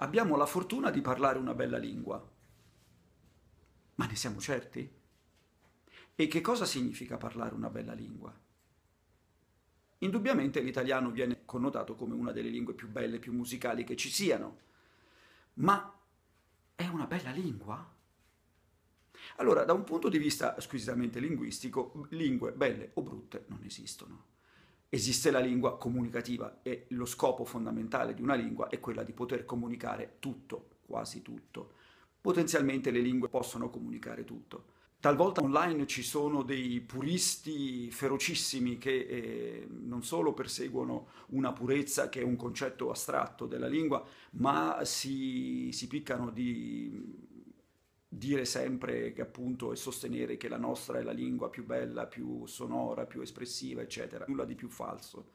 abbiamo la fortuna di parlare una bella lingua. Ma ne siamo certi? E che cosa significa parlare una bella lingua? Indubbiamente l'italiano viene connotato come una delle lingue più belle, più musicali che ci siano, ma è una bella lingua? Allora, da un punto di vista squisitamente linguistico, lingue belle o brutte non esistono esiste la lingua comunicativa e lo scopo fondamentale di una lingua è quella di poter comunicare tutto, quasi tutto. Potenzialmente le lingue possono comunicare tutto. Talvolta online ci sono dei puristi ferocissimi che eh, non solo perseguono una purezza che è un concetto astratto della lingua, ma si, si piccano di dire sempre che appunto e sostenere che la nostra è la lingua più bella, più sonora, più espressiva, eccetera. Nulla di più falso.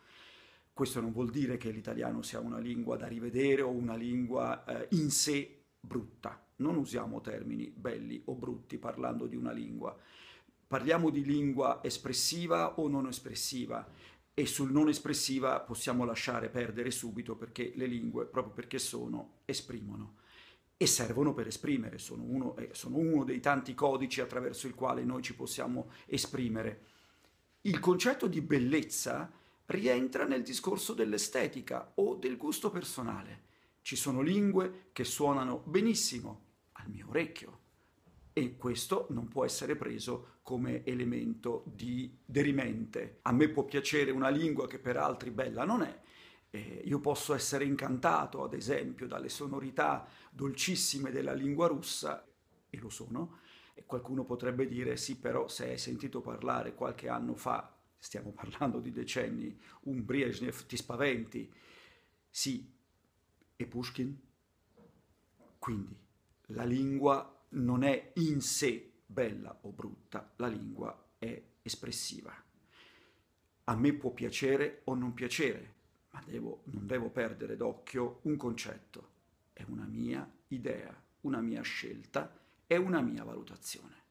Questo non vuol dire che l'italiano sia una lingua da rivedere o una lingua eh, in sé brutta. Non usiamo termini belli o brutti parlando di una lingua. Parliamo di lingua espressiva o non espressiva e sul non espressiva possiamo lasciare perdere subito perché le lingue, proprio perché sono, esprimono e servono per esprimere, sono uno, eh, sono uno dei tanti codici attraverso il quale noi ci possiamo esprimere. Il concetto di bellezza rientra nel discorso dell'estetica o del gusto personale. Ci sono lingue che suonano benissimo al mio orecchio e questo non può essere preso come elemento di derimente. A me può piacere una lingua che per altri bella non è eh, io posso essere incantato, ad esempio, dalle sonorità dolcissime della lingua russa, e lo sono, e qualcuno potrebbe dire sì, però se hai sentito parlare qualche anno fa, stiamo parlando di decenni, un Brezhnev ti spaventi. Sì, e Pushkin? Quindi la lingua non è in sé bella o brutta, la lingua è espressiva. A me può piacere o non piacere, ma devo, non devo perdere d'occhio un concetto, è una mia idea, una mia scelta, è una mia valutazione.